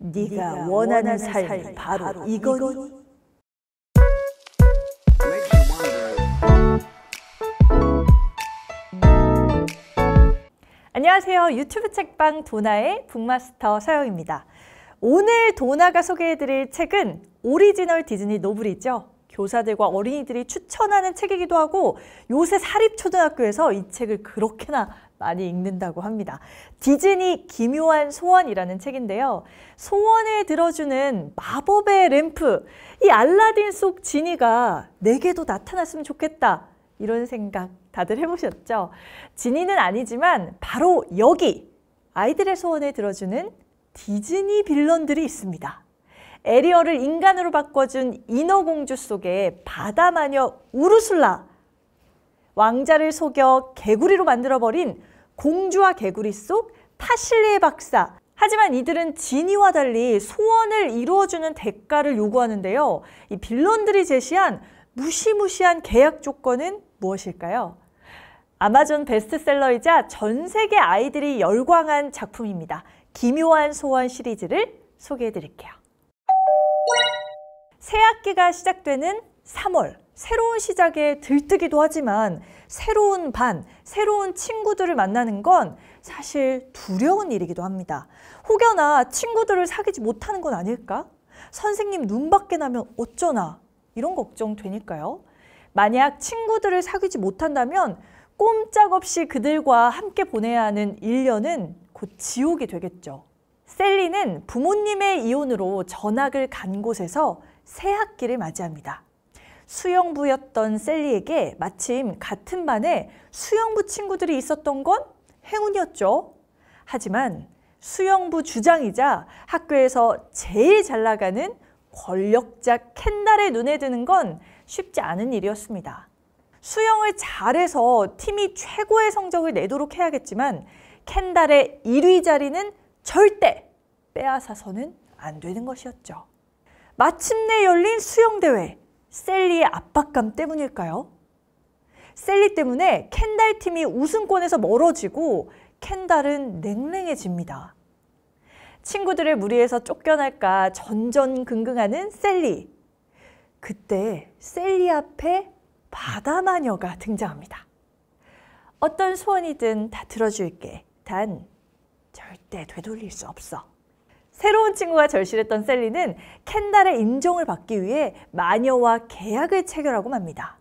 네가 원하는 삶이 바로 이거니? 안녕하세요. 유튜브 책방 도나의 북마스터 서영입니다. 오늘 도나가 소개해드릴 책은 오리지널 디즈니 노블이죠. 교사들과 어린이들이 추천하는 책이기도 하고 요새 사립초등학교에서 이 책을 그렇게나 많이 읽는다고 합니다. 디즈니 기묘한 소원이라는 책인데요. 소원에 들어주는 마법의 램프, 이 알라딘 속 지니가 내게도 나타났으면 좋겠다. 이런 생각 다들 해보셨죠? 지니는 아니지만 바로 여기 아이들의 소원에 들어주는 디즈니 빌런들이 있습니다. 에리어를 인간으로 바꿔준 인어공주 속에 바다마녀 우르슬라 왕자를 속여 개구리로 만들어버린 공주와 개구리 속파실리의 박사. 하지만 이들은 지니와 달리 소원을 이루어주는 대가를 요구하는데요. 이 빌런들이 제시한 무시무시한 계약 조건은 무엇일까요? 아마존 베스트셀러이자 전 세계 아이들이 열광한 작품입니다. 기묘한 소원 시리즈를 소개해 드릴게요. 새 학기가 시작되는 3월. 새로운 시작에 들뜨기도 하지만 새로운 반, 새로운 친구들을 만나는 건 사실 두려운 일이기도 합니다. 혹여나 친구들을 사귀지 못하는 건 아닐까? 선생님 눈 밖에 나면 어쩌나? 이런 걱정 되니까요. 만약 친구들을 사귀지 못한다면 꼼짝없이 그들과 함께 보내야 하는 1년은 곧 지옥이 되겠죠. 셀리는 부모님의 이혼으로 전학을 간 곳에서 새 학기를 맞이합니다. 수영부였던 셀리에게 마침 같은 반에 수영부 친구들이 있었던 건 행운이었죠. 하지만 수영부 주장이자 학교에서 제일 잘 나가는 권력자 캔달의 눈에 드는 건 쉽지 않은 일이었습니다. 수영을 잘해서 팀이 최고의 성적을 내도록 해야겠지만 캔달의 1위 자리는 절대 빼앗아서는 안 되는 것이었죠. 마침내 열린 수영대회. 셀리의 압박감 때문일까요? 셀리 때문에 k 달 팀이 우승권에서 멀어지고 k 달은 냉랭해집니다. 친구들의 무리에서 쫓겨날까 전전긍긍하는 셀리. 그때 셀리 앞에 바다 마녀가 등장합니다. 어떤 소원이든 다 들어줄게. 단 절대 되돌릴 수 없어. 새로운 친구가 절실했던 셀리는 켄달의 인정을 받기 위해 마녀와 계약을 체결하고 맙니다.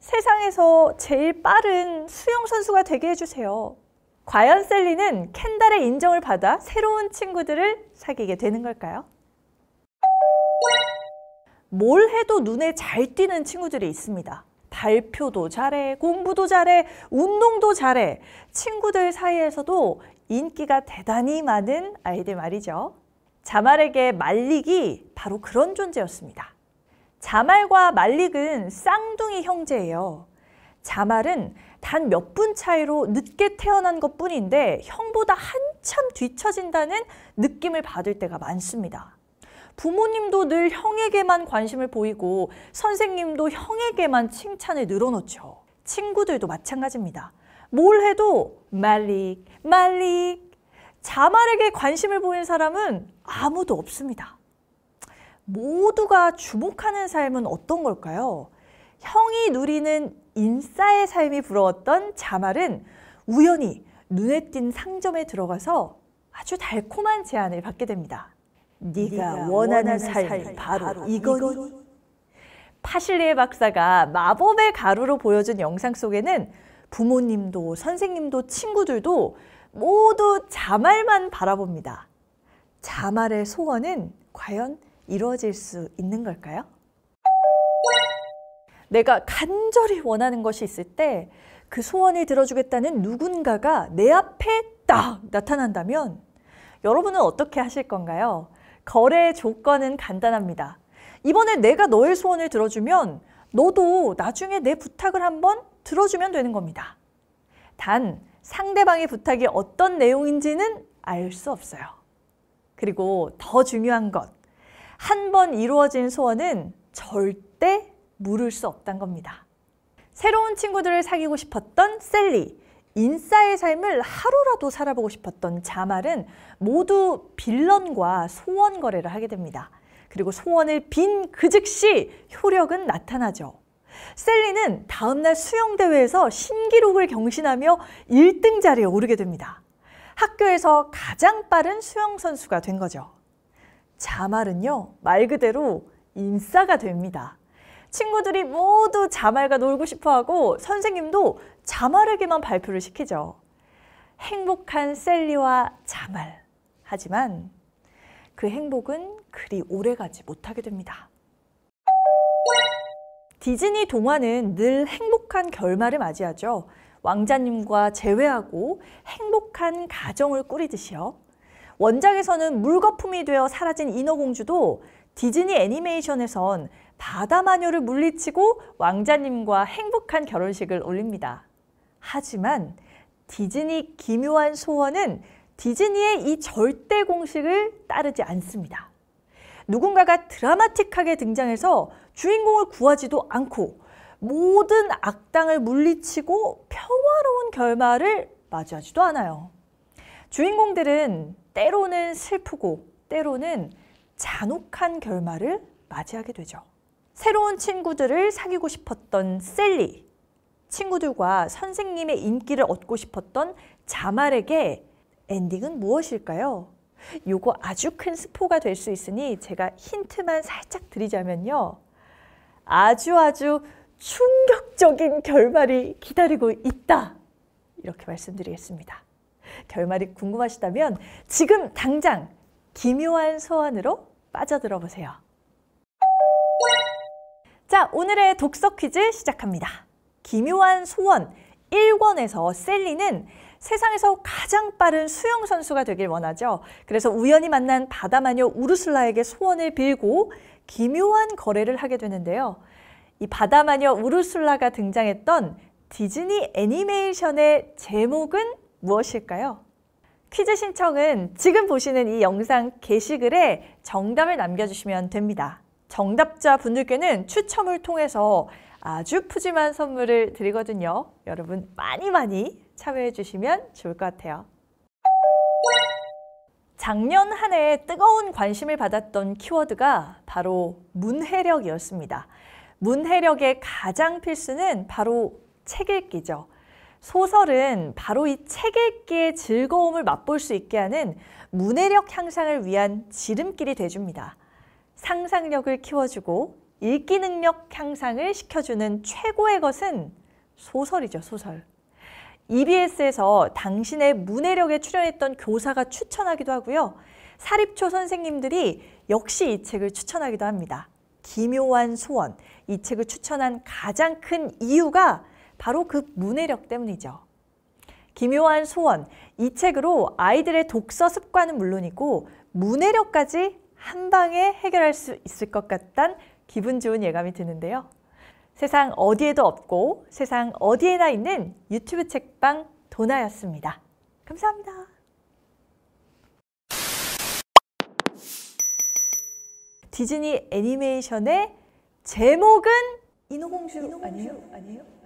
세상에서 제일 빠른 수영 선수가 되게 해주세요. 과연 셀리는 켄달의 인정을 받아 새로운 친구들을 사귀게 되는 걸까요? 뭘 해도 눈에 잘 띄는 친구들이 있습니다. 발표도 잘해, 공부도 잘해, 운동도 잘해. 친구들 사이에서도 인기가 대단히 많은 아이들 말이죠. 자말에게 말릭이 바로 그런 존재였습니다. 자말과 말릭은 쌍둥이 형제예요. 자말은 단 몇 분 차이로 늦게 태어난 것 뿐인데 형보다 한참 뒤처진다는 느낌을 받을 때가 많습니다. 부모님도 늘 형에게만 관심을 보이고 선생님도 형에게만 칭찬을 늘어놓죠. 친구들도 마찬가지입니다. 뭘 해도 말릭, 말릭 자말에게 관심을 보인 사람은 아무도 없습니다. 모두가 주목하는 삶은 어떤 걸까요? 형이 누리는 인싸의 삶이 부러웠던 자말은 우연히 눈에 띈 상점에 들어가서 아주 달콤한 제안을 받게 됩니다. 네가, 원하는, 원하는 삶, 삶 바로, 바로 이거니? 파실리의 박사가 마법의 가루로 보여준 영상 속에는 부모님도 선생님도 친구들도 모두 자말만 바라봅니다. 자말의 소원은 과연 이루어질 수 있는 걸까요? 내가 간절히 원하는 것이 있을 때 그 소원을 들어주겠다는 누군가가 내 앞에 딱 나타난다면 여러분은 어떻게 하실 건가요? 거래 조건은 간단합니다. 이번에 내가 너의 소원을 들어주면 너도 나중에 내 부탁을 한번 들어주면 되는 겁니다. 단 상대방의 부탁이 어떤 내용인지는 알 수 없어요. 그리고 더 중요한 것, 한 번 이루어진 소원은 절대 물을 수 없단 겁니다. 새로운 친구들을 사귀고 싶었던 셀리, 인싸의 삶을 하루라도 살아보고 싶었던 자말은 모두 빌런과 소원 거래를 하게 됩니다. 그리고 소원을 빈 그 즉시 효력은 나타나죠. 셀리는 다음날 수영대회에서 신기록을 경신하며 1등 자리에 오르게 됩니다. 학교에서 가장 빠른 수영선수가 된 거죠. 자말은요, 말 그대로 인싸가 됩니다. 친구들이 모두 자말과 놀고 싶어 하고 선생님도 자말에게만 발표를 시키죠. 행복한 셀리와 자말. 하지만 그 행복은 그리 오래 가지 못하게 됩니다. 디즈니 동화는 늘 행복한 결말을 맞이하죠. 왕자님과 재회하고 행복한 가정을 꾸리듯이요. 원작에서는 물거품이 되어 사라진 인어공주도 디즈니 애니메이션에선 바다 마녀를 물리치고 왕자님과 행복한 결혼식을 올립니다. 하지만 디즈니 기묘한 소원은 디즈니의 이 절대 공식을 따르지 않습니다. 누군가가 드라마틱하게 등장해서 주인공을 구하지도 않고 모든 악당을 물리치고 평화로운 결말을 맞이하지도 않아요. 주인공들은 때로는 슬프고 때로는 잔혹한 결말을 맞이하게 되죠. 새로운 친구들을 사귀고 싶었던 셀리, 친구들과 선생님의 인기를 얻고 싶었던 자말에게 엔딩은 무엇일까요? 요거 아주 큰 스포가 될 수 있으니 제가 힌트만 살짝 드리자면요. 아주 아주 충격적인 결말이 기다리고 있다. 이렇게 말씀드리겠습니다. 결말이 궁금하시다면 지금 당장 기묘한 소원으로 빠져들어 보세요. 자, 오늘의 독서 퀴즈 시작합니다. 기묘한 소원 1권에서 셀리는 세상에서 가장 빠른 수영 선수가 되길 원하죠. 그래서 우연히 만난 바다마녀 우르슬라에게 소원을 빌고 기묘한 거래를 하게 되는데요. 이 바다마녀 우르슬라가 등장했던 디즈니 애니메이션의 제목은 무엇일까요? 퀴즈 신청은 지금 보시는 이 영상 게시글에 정답을 남겨주시면 됩니다. 정답자 분들께는 추첨을 통해서 아주 푸짐한 선물을 드리거든요. 여러분 많이 많이 참여해 주시면 좋을 것 같아요. 작년 한 해 뜨거운 관심을 받았던 키워드가 바로 문해력이었습니다. 문해력의 가장 필수는 바로 책 읽기죠. 소설은 바로 이 책 읽기의 즐거움을 맛볼 수 있게 하는 문해력 향상을 위한 지름길이 돼줍니다. 상상력을 키워주고 읽기 능력 향상을 시켜주는 최고의 것은 소설이죠, 소설. EBS에서 당신의 문해력에 출연했던 교사가 추천하기도 하고요. 사립초 선생님들이 역시 이 책을 추천하기도 합니다. 기묘한 소원, 이 책을 추천한 가장 큰 이유가 바로 그 문해력 때문이죠. 기묘한 소원, 이 책으로 아이들의 독서 습관은 물론이고 문해력까지 한 방에 해결할 수 있을 것 같단 기분 좋은 예감이 드는데요. 세상 어디에도 없고 세상 어디에나 있는 유튜브 책방 도나였습니다. 감사합니다. 디즈니 애니메이션의 제목은 인어공주, 아니에요? 아니에요?